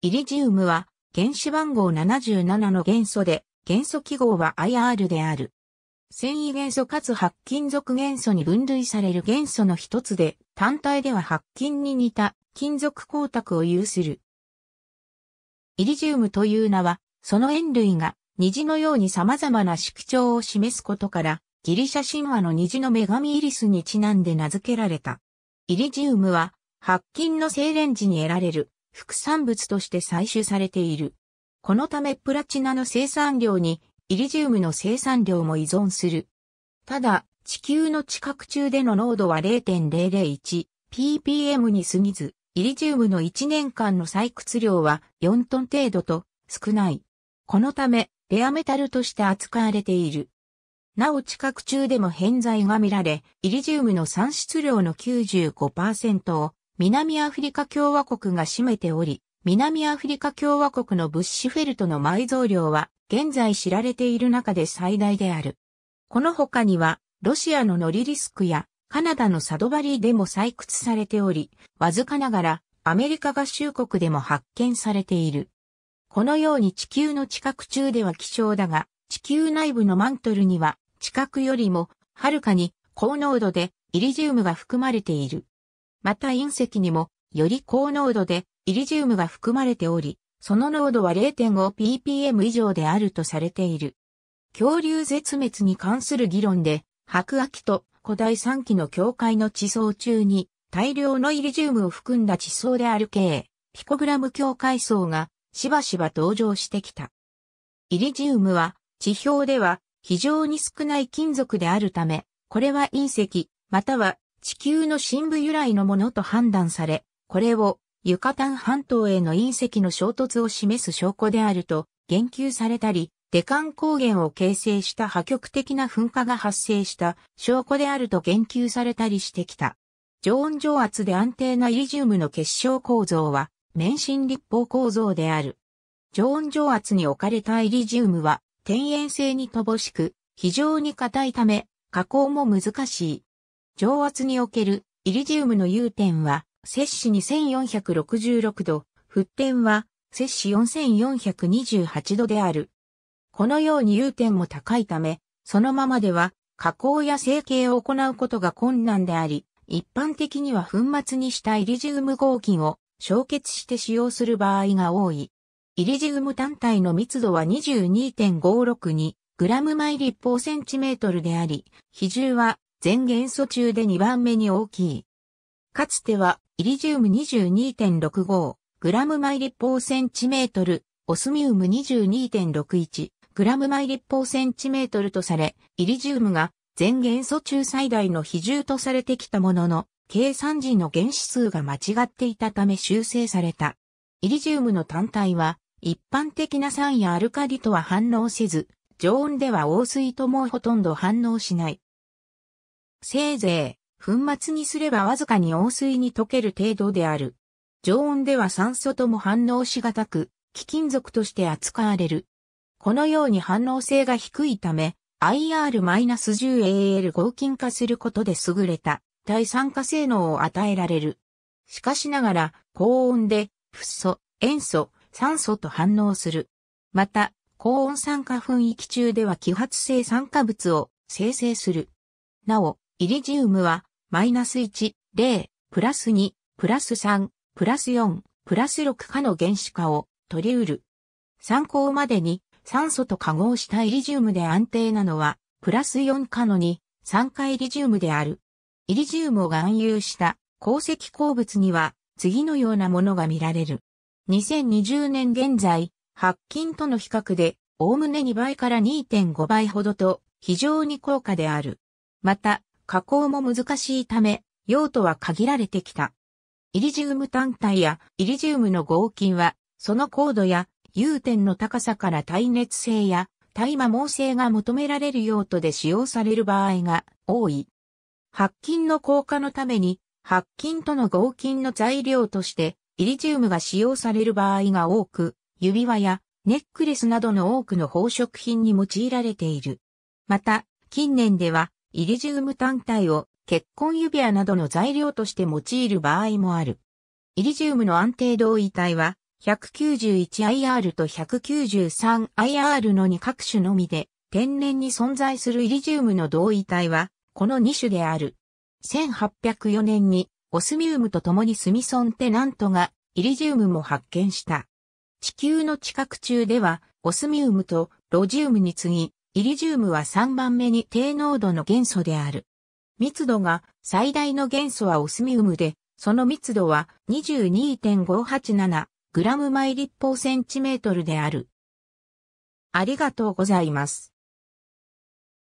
イリジウムは原子番号77の元素で、元素記号は IR である。繊維元素かつ白金属元素に分類される元素の一つで、単体では白金に似た金属光沢を有する。イリジウムという名は、その塩類が虹のように様々な色調を示すことから、ギリシャ神話の虹の女神イリスにちなんで名付けられた。イリジウムは、白金の精錬時に得られる副産物として採取されている。このためプラチナの生産量にイリジウムの生産量も依存する。ただ、地球の地殻中での濃度は 0.001ppm に過ぎず、イリジウムの1年間の採掘量は4トン程度と少ない。このため、レアメタルとして扱われている。なお地殻中でも偏在が見られ、イリジウムの産出量の95%を南アフリカ共和国が占めており、南アフリカ共和国のブッシュフェルトの埋蔵量は現在知られている中で最大である。この他には、ロシアのノリリスクやカナダのサドバリーでも採掘されており、わずかながらアメリカ合衆国でも発見されている。このように地球の地殻中では希少だが、地球内部のマントルには地殻よりもはるかに高濃度でイリジウムが含まれている。また隕石にもより高濃度でイリジウムが含まれており、その濃度は 0.5ppm 以上であるとされている。恐竜絶滅に関する議論で、白亜紀と古代3期の境界の地層中に大量のイリジウムを含んだ地層である系、ピコグラム境界層がしばしば登場してきた。イリジウムは地表では非常に少ない金属であるため、これは隕石、または地球の深部由来のものと判断され、これをユカタン半島への隕石の衝突を示す証拠であると言及されたり、デカン高原を形成した破局的な噴火が発生した証拠であると言及されたりしてきた。常温常圧で安定なイリジウムの結晶構造は、免震立方構造である。常温常圧に置かれたイリジウムは、天然性に乏しく、非常に硬いため、加工も難しい。上圧におけるイリジウムの融点は、摂氏2466度、沸点は、摂氏4428度である。このように融点も高いため、そのままでは、加工や成形を行うことが困難であり、一般的には粉末にしたイリジウム合金を焼結して使用する場合が多い。イリジウム単体の密度は 22.562g 毎立方センチメートルであり、比重は全元素中で2番目に大きい。かつては、イリジウム 22.65g イ立方センチメートル、オスミウム 22.61g イ立方センチメートルとされ、イリジウムが全元素中最大の比重とされてきたものの、計算時の原子数が間違っていたため修正された。イリジウムの単体は、一般的な酸やアルカリとは反応せず、常温では王水ともほとんど反応しない。せいぜい、粉末にすればわずかに温水に溶ける程度である。常温では酸素とも反応しがたく、貴金属として扱われる。このように反応性が低いため、IR-10AL 合金化することで優れた対酸化性能を与えられる。しかしながら、高温で、フッ素、塩素、酸素と反応する。また、高温酸化囲域中では揮発性酸化物を生成する。なお、イリジウムは、マイナス1、0、プラス2、プラス3、プラス4、プラス6かの原子化を取り得る。参考までに酸素と化合したイリジウムで安定なのは、プラス4かの2、酸化イリジウムである。イリジウムを含有した鉱石鉱物には、次のようなものが見られる。2020年現在、白金との比較で、おおむね2倍から2.5倍ほどと、非常に高価である。また、加工も難しいため、用途は限られてきた。イリジウム単体やイリジウムの合金は、その高度や融点の高さから耐熱性や耐摩耗性が求められる用途で使用される場合が多い。白金の効果のために、白金との合金の材料として、イリジウムが使用される場合が多く、指輪やネックレスなどの多くの宝飾品に用いられている。また、近年では、イリジウム単体を結婚指輪などの材料として用いる場合もある。イリジウムの安定同位体は 191IR と 193IR の2各種のみで天然に存在するイリジウムの同位体はこの2種である。1804年にオスミウムと共にスミソンテナントがイリジウムも発見した。地球の地殻中ではオスミウムとロジウムに次ぎイリジウムは3番目に低濃度の元素である。密度が最大の元素はオスミウムで、その密度は 22.587g 毎 m センチメートルである。ありがとうございます。